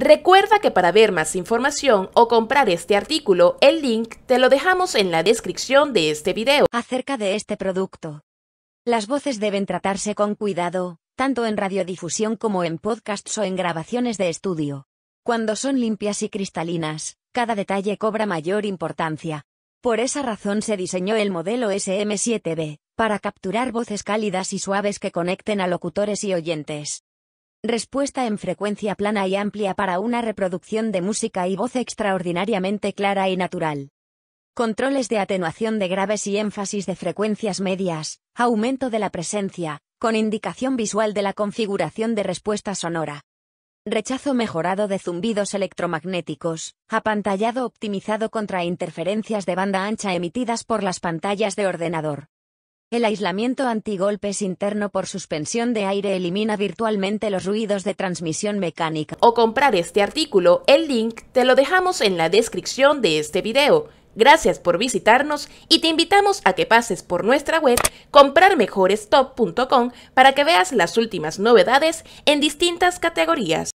Recuerda que para ver más información o comprar este artículo, el link te lo dejamos en la descripción de este video. Acerca de este producto. Las voces deben tratarse con cuidado, tanto en radiodifusión como en podcasts o en grabaciones de estudio. Cuando son limpias y cristalinas, cada detalle cobra mayor importancia. Por esa razón se diseñó el modelo SM7B, para capturar voces cálidas y suaves que conecten a locutores y oyentes. Respuesta en frecuencia plana y amplia para una reproducción de música y voz extraordinariamente clara y natural. Controles de atenuación de graves y énfasis de frecuencias medias, aumento de la presencia, con indicación visual de la configuración de respuesta sonora. Rechazo mejorado de zumbidos electromagnéticos, apantallado optimizado contra interferencias de banda ancha emitidas por las pantallas de ordenador. El aislamiento antigolpes interno por suspensión de aire elimina virtualmente los ruidos de transmisión mecánica. O comprar este artículo, el link te lo dejamos en la descripción de este video. Gracias por visitarnos y te invitamos a que pases por nuestra web comprarmejorestop.com para que veas las últimas novedades en distintas categorías.